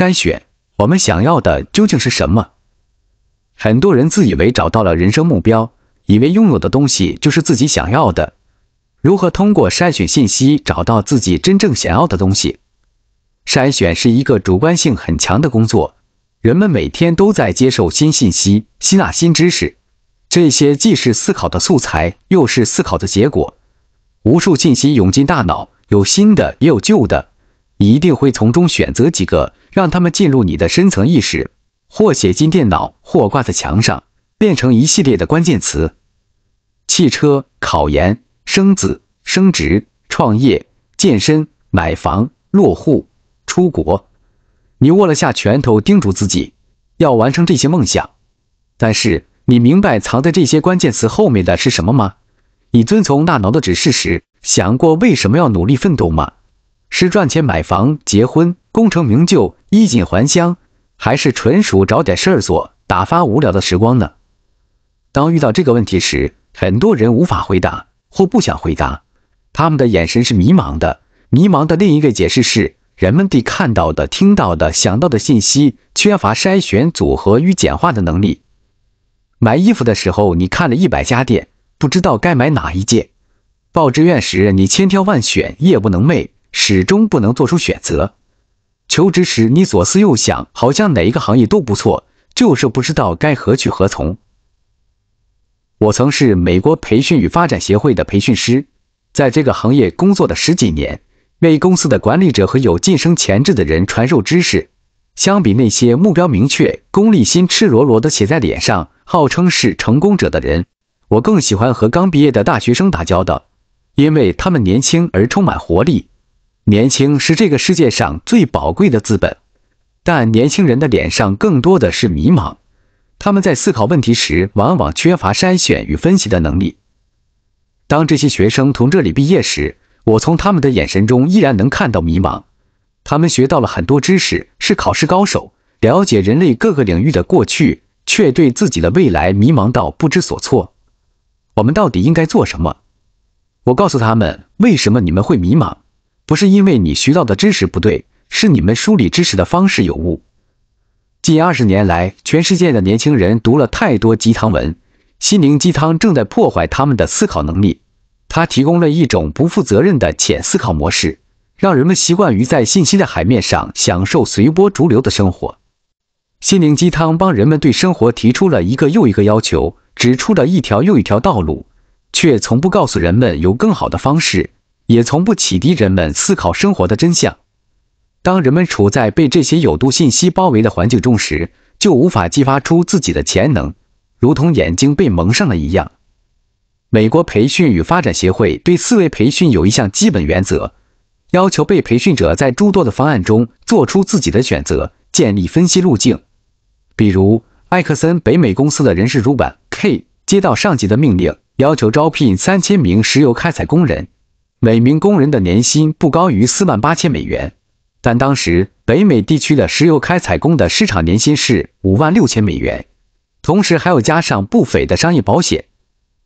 筛选我们想要的究竟是什么？很多人自以为找到了人生目标，以为拥有的东西就是自己想要的。如何通过筛选信息找到自己真正想要的东西？筛选是一个主观性很强的工作。人们每天都在接受新信息，吸纳新知识，这些既是思考的素材，又是思考的结果。无数信息涌进大脑，有新的也有旧的，你一定会从中选择几个。让他们进入你的深层意识，或写进电脑，或挂在墙上，变成一系列的关键词：汽车、考研、生子、升职、创业、健身、买房、落户、出国。你握了下拳头，叮嘱自己要完成这些梦想。但是，你明白藏在这些关键词后面的是什么吗？你遵从大脑的指示时，想过为什么要努力奋斗吗？是赚钱买房结婚功成名就衣锦还乡，还是纯属找点事儿做打发无聊的时光呢？当遇到这个问题时，很多人无法回答或不想回答，他们的眼神是迷茫的。迷茫的另一个解释是，人们对看到的、听到的、想到的信息缺乏筛选、组合与简化的能力。买衣服的时候，你看了一百家店，不知道该买哪一件；报志愿时，你千挑万选，夜不能寐。始终不能做出选择。求职时，你左思右想，好像哪一个行业都不错，就是不知道该何去何从。我曾是美国培训与发展协会的培训师，在这个行业工作的十几年，为公司的管理者和有晋升潜质的人传授知识。相比那些目标明确、功利心赤裸裸的写在脸上、号称是成功者的人，我更喜欢和刚毕业的大学生打交道，因为他们年轻而充满活力。年轻是这个世界上最宝贵的资本，但年轻人的脸上更多的是迷茫。他们在思考问题时，往往缺乏筛选与分析的能力。当这些学生从这里毕业时，我从他们的眼神中依然能看到迷茫。他们学到了很多知识，是考试高手，了解人类各个领域的过去，却对自己的未来迷茫到不知所措。我们到底应该做什么？我告诉他们，为什么你们会迷茫。不是因为你学到的知识不对，是你们梳理知识的方式有误。近二十年来，全世界的年轻人读了太多鸡汤文，心灵鸡汤正在破坏他们的思考能力。它提供了一种不负责任的浅思考模式，让人们习惯于在信息的海面上享受随波逐流的生活。心灵鸡汤帮人们对生活提出了一个又一个要求，指出了一条又一条道路，却从不告诉人们有更好的方式。也从不启迪人们思考生活的真相。当人们处在被这些有毒信息包围的环境中时，就无法激发出自己的潜能，如同眼睛被蒙上了一样。美国培训与发展协会对思维培训有一项基本原则，要求被培训者在诸多的方案中做出自己的选择，建立分析路径。比如，艾克森北美公司的人事主管 K 接到上级的命令，要求招聘三千名石油开采工人。每名工人的年薪不高于四万八千美元，但当时北美地区的石油开采工的市场年薪是五万六千美元，同时还要加上不菲的商业保险。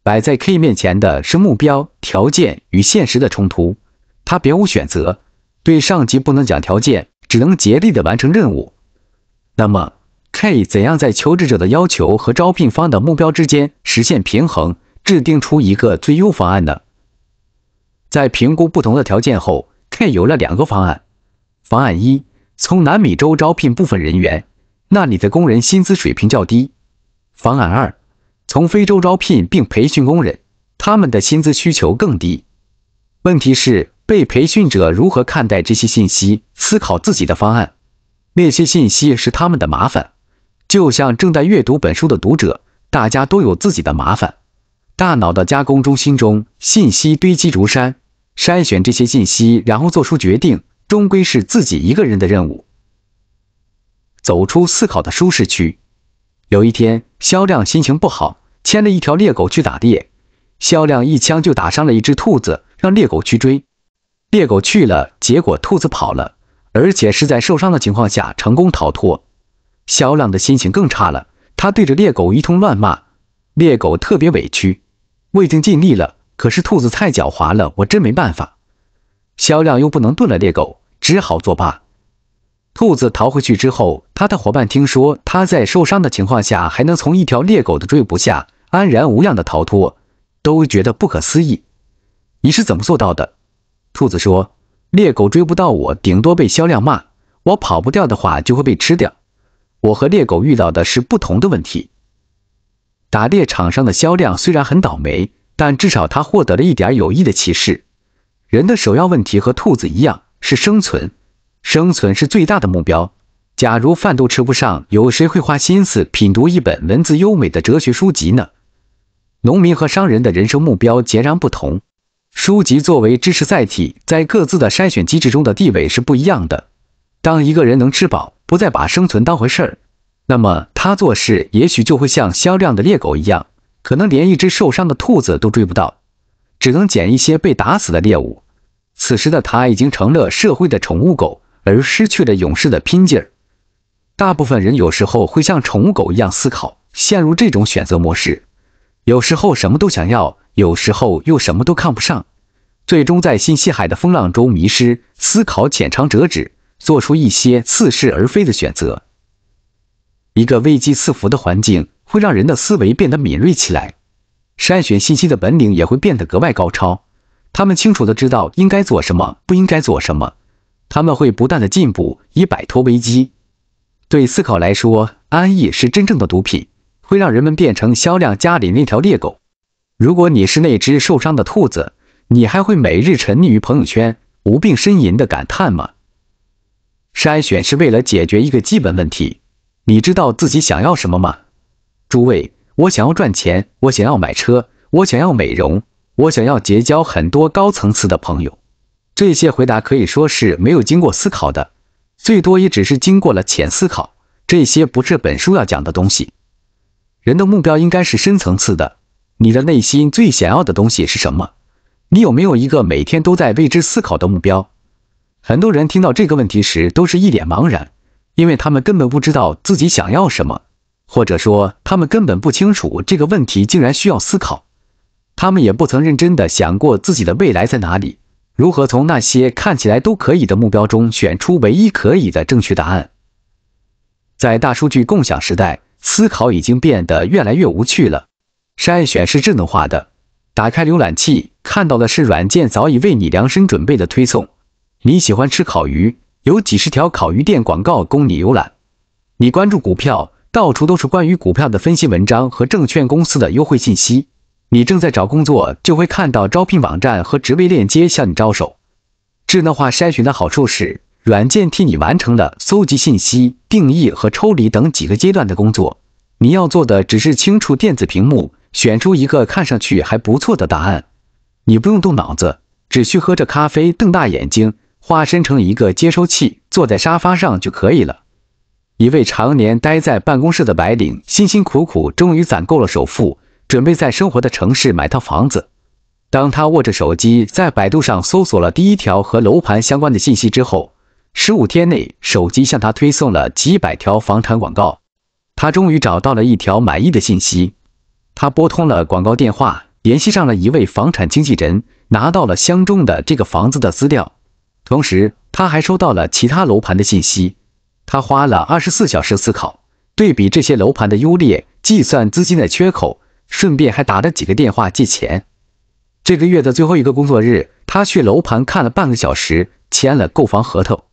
摆在 K 面前的是目标、条件与现实的冲突，他别无选择，对上级不能讲条件，只能竭力的完成任务。那么，K 怎样在求职者的要求和招聘方的目标之间实现平衡，制定出一个最优方案呢？在评估不同的条件后，K 有了两个方案：方案一，从南美洲招聘部分人员，那里的工人薪资水平较低；方案二，从非洲招聘并培训工人，他们的薪资需求更低。问题是，被培训者如何看待这些信息，思考自己的方案？那些信息是他们的麻烦，就像正在阅读本书的读者，大家都有自己的麻烦。大脑的加工中心中，信息堆积如山。筛选这些信息，然后做出决定，终归是自己一个人的任务。走出思考的舒适区。有一天，肖亮心情不好，牵着一条猎狗去打猎。肖亮一枪就打伤了一只兔子，让猎狗去追。猎狗去了，结果兔子跑了，而且是在受伤的情况下成功逃脱。肖亮的心情更差了，他对着猎狗一通乱骂，猎狗特别委屈，我已经尽力了。可是兔子太狡猾了，我真没办法。销量又不能炖了猎狗，只好作罢。兔子逃回去之后，他的伙伴听说他在受伤的情况下还能从一条猎狗的追捕下安然无恙的逃脱，都觉得不可思议。你是怎么做到的？兔子说：“猎狗追不到我，顶多被销量骂；我跑不掉的话，就会被吃掉。我和猎狗遇到的是不同的问题。打猎场上的肖亮虽然很倒霉。”但至少他获得了一点有益的启示。人的首要问题和兔子一样是生存，生存是最大的目标。假如饭都吃不上，有谁会花心思品读一本文字优美的哲学书籍呢？农民和商人的人生目标截然不同，书籍作为知识载体，在各自的筛选机制中的地位是不一样的。当一个人能吃饱，不再把生存当回事儿，那么他做事也许就会像骁亮的猎狗一样。可能连一只受伤的兔子都追不到，只能捡一些被打死的猎物。此时的他已经成了社会的宠物狗，而失去了勇士的拼劲儿。大部分人有时候会像宠物狗一样思考，陷入这种选择模式。有时候什么都想要，有时候又什么都看不上，最终在信息海的风浪中迷失，思考浅尝辄止，做出一些似是而非的选择。一个危机四伏的环境。会让人的思维变得敏锐起来，筛选信息的本领也会变得格外高超。他们清楚的知道应该做什么，不应该做什么。他们会不断的进步，以摆脱危机。对思考来说，安逸是真正的毒品，会让人们变成肖亮家里那条猎狗。如果你是那只受伤的兔子，你还会每日沉溺于朋友圈，无病呻吟的感叹吗？筛选是为了解决一个基本问题：你知道自己想要什么吗？诸位，我想要赚钱，我想要买车，我想要美容，我想要结交很多高层次的朋友。这些回答可以说是没有经过思考的，最多也只是经过了浅思考。这些不是本书要讲的东西。人的目标应该是深层次的，你的内心最想要的东西是什么？你有没有一个每天都在为之思考的目标？很多人听到这个问题时都是一脸茫然，因为他们根本不知道自己想要什么。或者说，他们根本不清楚这个问题竟然需要思考，他们也不曾认真的想过自己的未来在哪里，如何从那些看起来都可以的目标中选出唯一可以的正确答案。在大数据共享时代，思考已经变得越来越无趣了。筛选是智能化的，打开浏览器看到的是软件早已为你量身准备的推送。你喜欢吃烤鱼，有几十条烤鱼店广告供你浏览。你关注股票。到处都是关于股票的分析文章和证券公司的优惠信息。你正在找工作，就会看到招聘网站和职位链接向你招手。智能化筛选的好处是，软件替你完成了搜集信息、定义和抽离等几个阶段的工作。你要做的只是清除电子屏幕，选出一个看上去还不错的答案。你不用动脑子，只需喝着咖啡，瞪大眼睛，化身成一个接收器，坐在沙发上就可以了。一位常年待在办公室的白领，辛辛苦苦，终于攒够了首付，准备在生活的城市买套房子。当他握着手机在百度上搜索了第一条和楼盘相关的信息之后，十五天内，手机向他推送了几百条房产广告。他终于找到了一条满意的信息，他拨通了广告电话，联系上了一位房产经纪人，拿到了相中的这个房子的资料，同时他还收到了其他楼盘的信息。他花了二十四小时思考，对比这些楼盘的优劣，计算资金的缺口，顺便还打了几个电话借钱。这个月的最后一个工作日，他去楼盘看了半个小时，签了购房合同。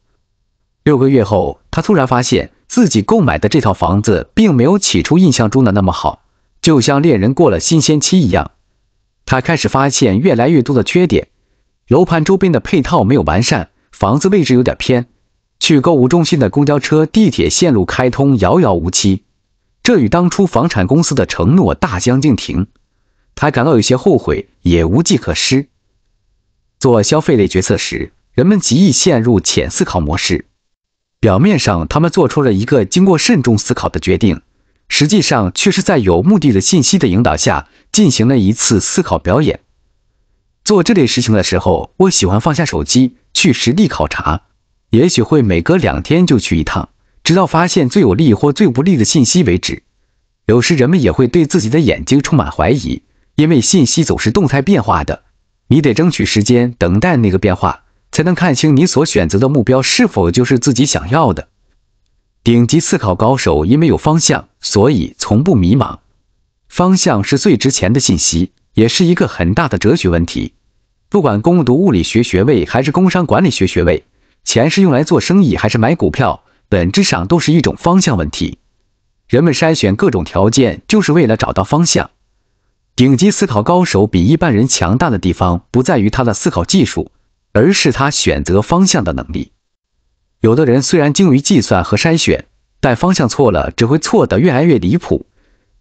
六个月后，他突然发现自己购买的这套房子并没有起初印象中的那么好，就像恋人过了新鲜期一样，他开始发现越来越多的缺点。楼盘周边的配套没有完善，房子位置有点偏。去购物中心的公交车、地铁线路开通遥遥无期，这与当初房产公司的承诺大相径庭。他感到有些后悔，也无计可施。做消费类决策时，人们极易陷入浅思考模式。表面上，他们做出了一个经过慎重思考的决定，实际上却是在有目的的信息的引导下进行了一次思考表演。做这类事情的时候，我喜欢放下手机，去实地考察。也许会每隔两天就去一趟，直到发现最有利或最不利的信息为止。有时人们也会对自己的眼睛充满怀疑，因为信息总是动态变化的。你得争取时间，等待那个变化，才能看清你所选择的目标是否就是自己想要的。顶级思考高手因为有方向，所以从不迷茫。方向是最值钱的信息，也是一个很大的哲学问题。不管攻读物理学学位还是工商管理学学位。钱是用来做生意还是买股票，本质上都是一种方向问题。人们筛选各种条件，就是为了找到方向。顶级思考高手比一般人强大的地方，不在于他的思考技术，而是他选择方向的能力。有的人虽然精于计算和筛选，但方向错了，只会错得越来越离谱。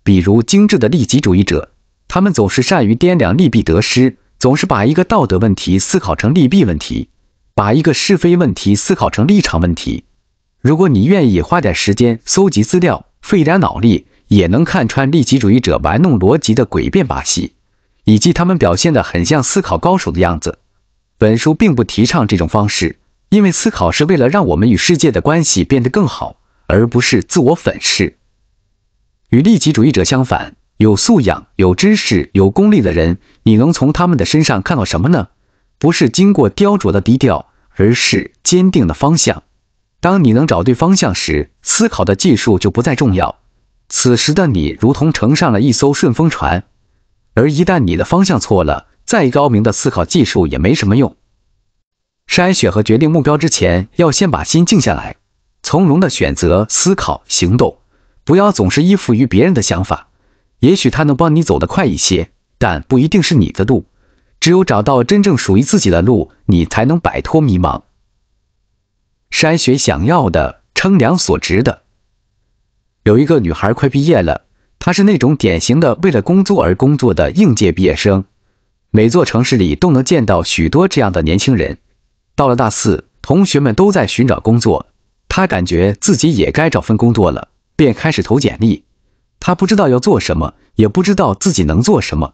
比如精致的利己主义者，他们总是善于掂量利弊得失，总是把一个道德问题思考成利弊问题。把一个是非问题思考成立场问题。如果你愿意花点时间搜集资料，费点脑力，也能看穿利己主义者玩弄逻辑的诡辩把戏，以及他们表现得很像思考高手的样子。本书并不提倡这种方式，因为思考是为了让我们与世界的关系变得更好，而不是自我粉饰。与利己主义者相反，有素养、有知识、有功力的人，你能从他们的身上看到什么呢？不是经过雕琢的低调。而是坚定的方向。当你能找对方向时，思考的技术就不再重要。此时的你如同乘上了一艘顺风船。而一旦你的方向错了，再高明的思考技术也没什么用。筛选和决定目标之前，要先把心静下来，从容的选择、思考、行动，不要总是依附于别人的想法。也许他能帮你走得快一些，但不一定是你的路。只有找到真正属于自己的路，你才能摆脱迷茫。筛选想要的，称量所值的。有一个女孩快毕业了，她是那种典型的为了工作而工作的应届毕业生。每座城市里都能见到许多这样的年轻人。到了大四，同学们都在寻找工作，她感觉自己也该找份工作了，便开始投简历。她不知道要做什么，也不知道自己能做什么。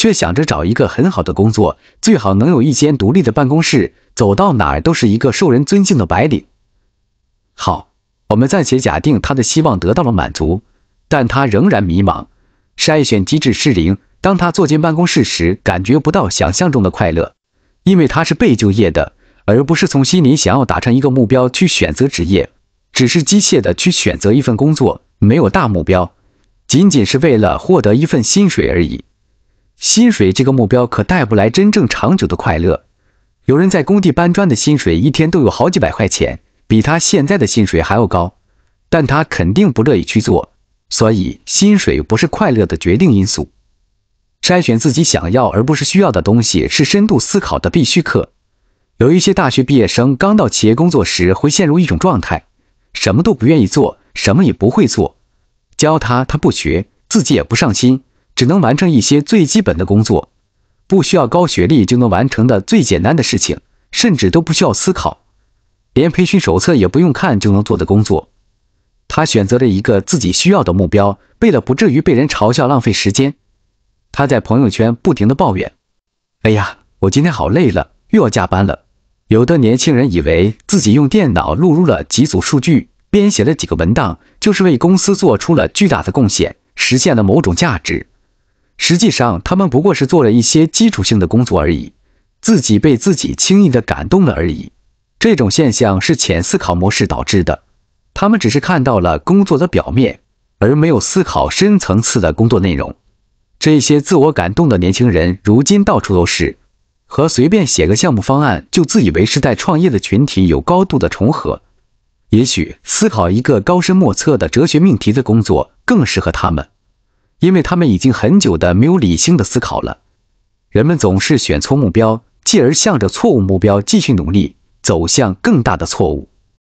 却想着找一个很好的工作，最好能有一间独立的办公室，走到哪儿都是一个受人尊敬的白领。好，我们暂且假定他的希望得到了满足，但他仍然迷茫，筛选机制失灵。当他坐进办公室时，感觉不到想象中的快乐，因为他是被就业的，而不是从心里想要达成一个目标去选择职业，只是机械的去选择一份工作，没有大目标，仅仅是为了获得一份薪水而已。薪水这个目标可带不来真正长久的快乐。有人在工地搬砖的薪水一天都有好几百块钱，比他现在的薪水还要高，但他肯定不乐意去做。所以，薪水不是快乐的决定因素。筛选自己想要而不是需要的东西是深度思考的必须课。有一些大学毕业生刚到企业工作时，会陷入一种状态：什么都不愿意做，什么也不会做，教他他不学，自己也不上心。只能完成一些最基本的工作，不需要高学历就能完成的最简单的事情，甚至都不需要思考，连培训手册也不用看就能做的工作。他选择了一个自己需要的目标，为了不至于被人嘲笑浪费时间，他在朋友圈不停的抱怨：“哎呀，我今天好累了，又要加班了。”有的年轻人以为自己用电脑录入了几组数据，编写了几个文档，就是为公司做出了巨大的贡献，实现了某种价值。实际上，他们不过是做了一些基础性的工作而已，自己被自己轻易的感动了而已。这种现象是浅思考模式导致的，他们只是看到了工作的表面，而没有思考深层次的工作内容。这些自我感动的年轻人如今到处都是，和随便写个项目方案就自以为是在创业的群体有高度的重合。也许思考一个高深莫测的哲学命题的工作更适合他们。因为他们已经很久的没有理性的思考了，人们总是选错目标，继而向着错误目标继续努力，走向更大的错误。